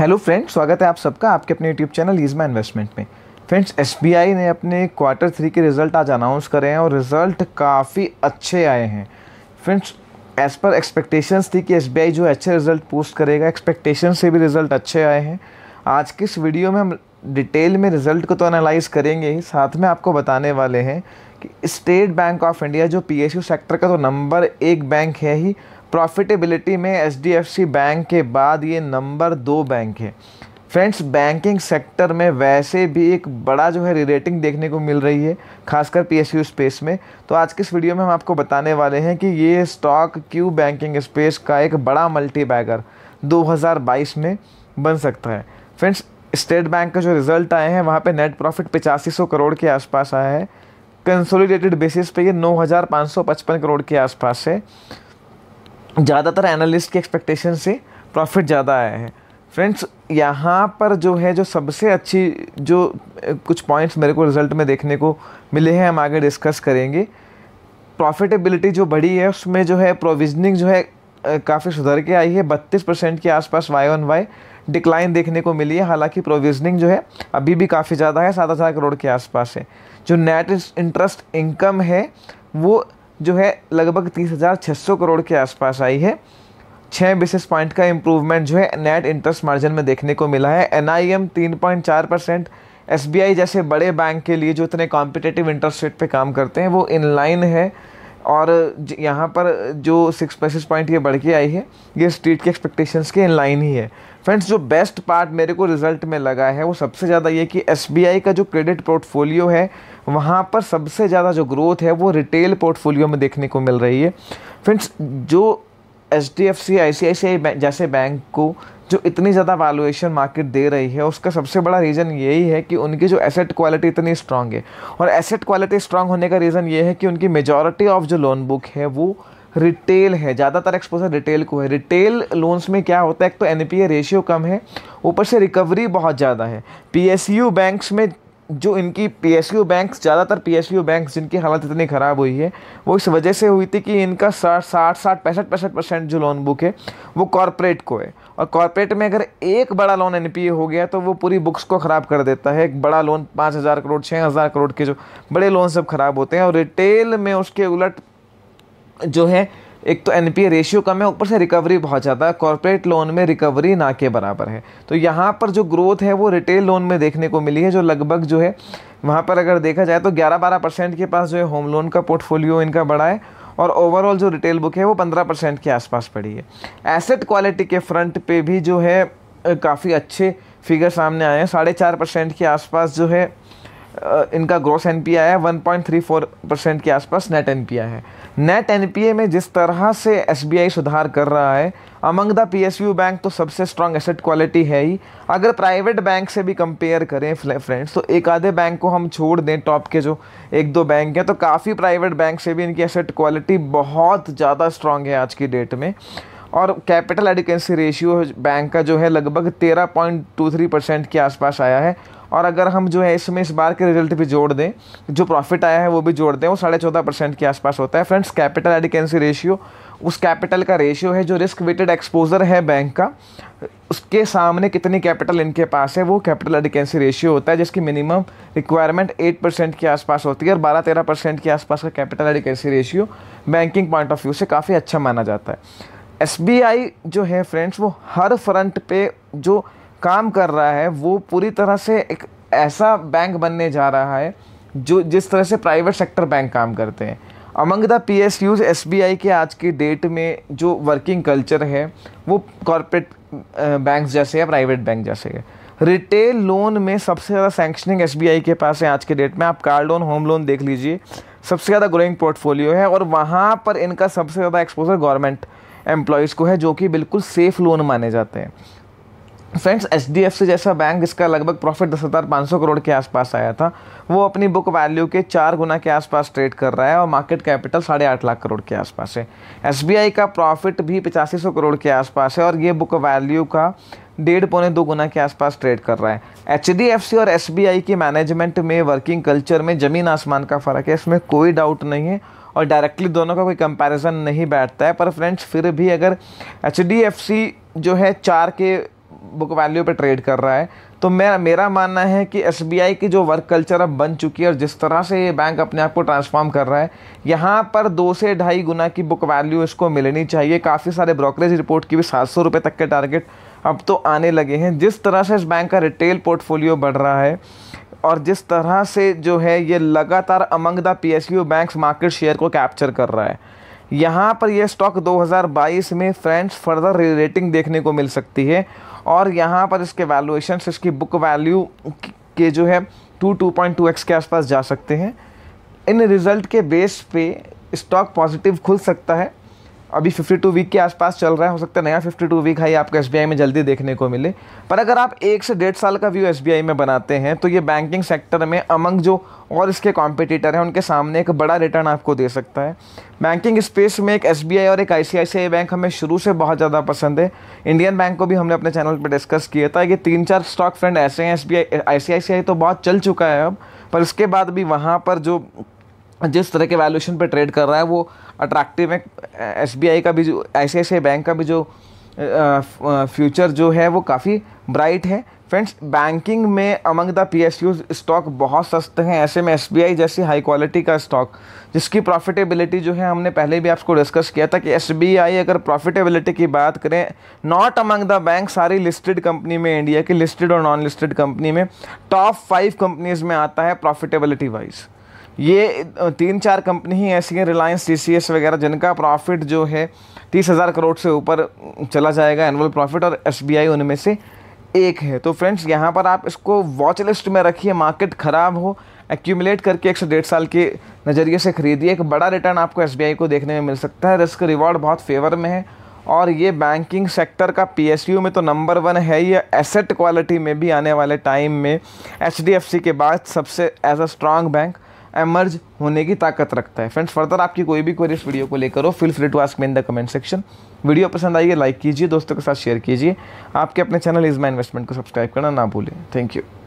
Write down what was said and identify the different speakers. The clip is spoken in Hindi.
Speaker 1: हेलो फ्रेंड्स स्वागत है आप सबका आपके अपने यूट्यूब चैनल ईजमा इन्वेस्टमेंट में फ्रेंड्स एस ने अपने क्वार्टर थ्री के रिज़ल्ट आज अनाउंस करे हैं और रिज़ल्ट काफ़ी अच्छे आए हैं फ्रेंड्स एज़ पर एक्सपेक्टेशंस थी कि एस जो अच्छे रिज़ल्ट पोस्ट करेगा एक्सपेक्टेशन से भी रिज़ल्ट अच्छे आए हैं आज की इस वीडियो में हम डिटेल में रिज़ल्ट को तो एनालाइज करेंगे ही साथ में आपको बताने वाले हैं कि स्टेट बैंक ऑफ इंडिया जो पी सेक्टर का तो नंबर एक बैंक है ही प्रॉफिटेबिलिटी में H D F C bank के बाद ये नंबर दो बैंक है फ्रेंड्स बैंकिंग सेक्टर में वैसे भी एक बड़ा जो है रिलेटिंग देखने को मिल रही है खासकर यू स्पेस में तो आज के इस वीडियो में हम आपको बताने वाले हैं कि ये स्टॉक क्यू बैंकिंग स्पेस का एक बड़ा मल्टी बैगर 2022 में बन सकता है फ्रेंड्स स्टेट बैंक का जो रिजल्ट आए हैं वहाँ पे नेट प्रॉफिट पचासी करोड़ के आसपास आया है कंसोलिडेटेड बेसिस पे ये 9,555 करोड़ के आसपास है ज़्यादातर एनालिस्ट की एक्सपेक्टेशन से प्रॉफिट ज़्यादा आया है फ्रेंड्स यहाँ पर जो है जो सबसे अच्छी जो कुछ पॉइंट्स मेरे को रिजल्ट में देखने को मिले हैं हम आगे डिस्कस करेंगे प्रॉफिटेबिलिटी जो बढ़ी है उसमें जो है प्रोविजनिंग जो है काफ़ी सुधर के आई है बत्तीस परसेंट के आसपास वाई ऑन वाई डिक्लाइन देखने को मिली है हालांकि प्रोविजनिंग जो है अभी भी काफ़ी ज़्यादा है सात हज़ार करोड़ के आसपास है जो नेट इंटरेस्ट इनकम है वो जो है लगभग तीस हज़ार छः सौ करोड़ के आसपास आई है छः बेसिस पॉइंट का इम्प्रूवमेंट जो है नेट इंटरेस्ट मार्जिन में देखने को मिला है एन आई एम तीन पॉइंट चार परसेंट एस बी आई जैसे बड़े बैंक के लिए जो इतने कॉम्पिटेटिव इंटरेस्ट रेट पर काम करते हैं वो इनलाइन है और यहाँ पर जो सिक्स पैसेज पॉइंट ये बढ़ के आई है ये स्ट्रीट के एक्सपेक्टेशंस के इन लाइन ही है फ्रेंड्स जो बेस्ट पार्ट मेरे को रिजल्ट में लगा है वो सबसे ज़्यादा ये कि एस का जो क्रेडिट पोर्टफोलियो है वहाँ पर सबसे ज़्यादा जो ग्रोथ है वो रिटेल पोर्टफोलियो में देखने को मिल रही है फ्रेंड्स जो H D F C I C I C I जैसे बैंक को जो इतनी ज़्यादा वैल्यूएशन मार्केट दे रही है उसका सबसे बड़ा रीज़न यही है कि उनकी जो एसेट क्वालिटी इतनी स्ट्रांग है और एसेट क्वालिटी स्ट्रांग होने का रीज़न ये है कि उनकी मेजॉरिटी ऑफ जो लोन बुक है वो रिटेल है ज़्यादातर एक्सपोजर रिटेल को है रिटेल लोन्स में क्या होता है एक तो एन रेशियो कम है ऊपर से रिकवरी बहुत ज़्यादा है पी बैंक्स में जो इनकी पी एस यू बैंक ज़्यादातर पी एस यू बैंक जिनकी हालत इतनी ख़राब हुई है वो इस वजह से हुई थी कि इनका साठ साठ साठ पैंसठ पैंसठ परसेंट जो लोन बुक है वो कॉरपोरेट को है और कॉरपोरेट में अगर एक बड़ा लोन एन हो गया तो वो पूरी बुक्स को ख़राब कर देता है एक बड़ा लोन पाँच हज़ार करोड़ छः हज़ार करोड़ के जो बड़े लोन सब ख़राब होते हैं और रिटेल में उसके उलट जो है एक तो एनपीए रेशियो कम है ऊपर से रिकवरी बहुत ज़्यादा है कॉरपोरेट लोन में रिकवरी ना के बराबर है तो यहाँ पर जो ग्रोथ है वो रिटेल लोन में देखने को मिली है जो लगभग जो है वहाँ पर अगर देखा जाए तो 11-12 परसेंट के पास जो है होम लोन का पोर्टफोलियो इनका बढ़ा है और ओवरऑल जो रिटेल बुक है वो पंद्रह परसेंट के आसपास पड़ी है एसेट क्वालिटी के फ्रंट पर भी जो है काफ़ी अच्छे फिगर सामने आए हैं साढ़े चार परसेंट के आसपास जो है इनका ग्रोस एन पी है one point three four percent के आसपास नेट एन पी है नेट एन पी में जिस तरह से एस बी आई सुधार कर रहा है अमंग द पी बैंक तो सबसे स्ट्रॉन्ग एसेट क्वालिटी है ही अगर प्राइवेट बैंक से भी कंपेयर करें फ्रेंड्स तो एक आधे बैंक को हम छोड़ दें टॉप के जो एक दो बैंक हैं तो काफ़ी प्राइवेट बैंक से भी इनकी एसेट क्वालिटी बहुत ज़्यादा स्ट्रॉन्ग है आज की डेट में और कैपिटल एडिकेंसी रेशियो बैंक का जो है लगभग तेरह पॉइंट टू थ्री परसेंट के आसपास आया है और अगर हम जो है इसमें इस बार के रिजल्ट भी जोड़ दें जो प्रॉफिट आया है वो भी जोड़ दें वो साढ़े चौदह परसेंट के आसपास होता है फ्रेंड्स कैपिटल एडिकेंसी रेशियो उस कैपिटल का रेशियो है जो रिस्क वेटेड एक्सपोजर है बैंक का उसके सामने कितनी कैपिटल इनके पास है वो कैपिटल एडिकेंसी रेशियो होता है जिसकी मिनिमम रिक्वायरमेंट एट परसेंट के आसपास होती है और बारह तेरह परसेंट के आसपास का capital adequacy ratio banking point of view से काफ़ी अच्छा माना जाता है एस जो है फ्रेंड्स वो हर फ्रंट पे जो काम कर रहा है वो पूरी तरह से एक ऐसा बैंक बनने जा रहा है जो जिस तरह से प्राइवेट सेक्टर बैंक काम करते हैं among the P S Us S B I के आज की डेट में जो वर्किंग कल्चर है वो कॉरपोरेट बैंक जैसे है प्राइवेट बैंक जैसे है रिटेल लोन में सबसे ज़्यादा सैंक्शनिंग एस के पास है आज के डेट में आप कार लोन होम लोन देख लीजिए सबसे ज़्यादा ग्रोइंग पोर्टफोलियो है और वहाँ पर इनका सबसे ज़्यादा एक्सपोजर गवर्नमेंट एम्प्लॉयज़ को है जो कि बिल्कुल सेफ़ लोन माने जाते हैं friends H D F C जैसा बैंक जिसका लगभग प्रॉफिट दस हज़ार पाँच सौ करोड़ के आसपास आया था वो अपनी बुक वैल्यू के चार गुना के आसपास ट्रेड कर रहा है और मार्केट कैपिटल साढ़े आठ लाख करोड़ के आसपास है एस बी आई का प्रॉफिट भी पचासी सौ करोड़ के आसपास है और ये बुक वैल्यू का डेढ़ पौने दो गुना के आसपास ट्रेड कर रहा है एच डी एफ सी और एस बी आई की मैनेजमेंट में वर्किंग कल्चर में ज़मीन आसमान का फ़र्क है इसमें कोई डाउट नहीं है और डायरेक्टली दोनों का कोई कंपैरिजन नहीं बैठता है पर फ्रेंड्स फिर भी अगर एच डी एफ सी जो है चार के बुक वैल्यू पे ट्रेड कर रहा है तो मैं मेरा मानना है कि एस की जो वर्क कल्चर अब बन चुकी है और जिस तरह से ये बैंक अपने आप को ट्रांसफॉर्म कर रहा है यहाँ पर दो से ढाई गुना की बुक वैल्यू इसको मिलनी चाहिए काफ़ी सारे ब्रोकरेज रिपोर्ट की भी सात सौ रुपये तक के टारगेट अब तो आने लगे हैं जिस तरह से इस बैंक का रिटेल पोर्टफोलियो बढ़ रहा है और जिस तरह से जो है ये लगातार among the P S U bank market share को कैप्चर कर रहा है यहाँ पर यह स्टॉक 2022 में फ्रेंड्स फर्दर रेटिंग देखने को मिल सकती है और यहाँ पर इसके वैल्यूएशन इसकी बुक वैल्यू के जो है two two point two x के आसपास जा सकते हैं इन रिज़ल्ट के बेस पे स्टॉक पॉजिटिव खुल सकता है अभी 52 वीक के आसपास चल रहा है हो सकता है नया 52 वीक हाई आपको एस में जल्दी देखने को मिले पर अगर आप एक से डेढ़ साल का व्यू एस में बनाते हैं तो ये बैंकिंग सेक्टर में अमंग जो और इसके कॉम्पिटिटर हैं उनके सामने एक बड़ा रिटर्न आपको दे सकता है बैंकिंग स्पेस में एक एस और एक आई बैंक हमें शुरू से बहुत ज़्यादा पसंद है इंडियन बैंक को भी हमने अपने चैनल पर डिस्कस किया था ये तीन चार स्टॉक फ्रेंड ऐसे हैं एस बी तो बहुत चल चुका है अब पर इसके बाद भी वहाँ पर जो जिस तरह के वैल्यूशन पे ट्रेड कर रहा है वो अट्रैक्टिव है एस का भी जो ऐसे बैंक का भी जो फ्यूचर जो है वो काफ़ी ब्राइट है फ्रेंड्स बैंकिंग में among the P S U stock बहुत सस्ते हैं ऐसे में एस बी आई जैसी हाई क्वालिटी का स्टॉक जिसकी प्रॉफिटेबिलिटी जो है हमने पहले भी आपको डिस्कस किया था कि एस बी आई अगर प्रॉफिटेबिलिटी की बात करें नॉट अमंग द बैंक सारी लिस्टेड कंपनी में इंडिया की लिस्टेड और नॉन लिस्टेड कंपनी में टॉप फाइव कंपनीज में आता है प्रॉफिटेबिलिटी वाइज़ ये तीन चार कंपनी ही ऐसी हैं रिलायंस टी वगैरह जिनका प्रॉफिट जो है तीस हज़ार करोड़ से ऊपर चला जाएगा एनुअल प्रॉफिट और एस उनमें से एक है तो फ्रेंड्स यहाँ पर आप इसको वॉच लिस्ट में रखिए मार्केट ख़राब हो एक्यूमुलेट करके एक से डेढ़ साल के नज़रिए से खरीदिए एक बड़ा रिटर्न आपको एस को देखने में मिल सकता है रिस्क रिवॉर्ड बहुत फेवर में है और ये बैंकिंग सेक्टर का पी में तो नंबर वन है ये एसेट क्वालिटी में भी आने वाले टाइम में एच के बाद सबसे as a strong bank emerge होने की ताकत रखता है फ्रेंड्स फर्दर आपकी कोई भी क्वेरी इस वीडियो को लेकर हो feel free to ask me in the comment section video पसंद आई है लाइक कीजिए दोस्तों के साथ शेयर कीजिए आपके अपने चैनल इज माई इन्वेस्टमेंट को सब्सक्राइब करना ना भूलें थैंक यू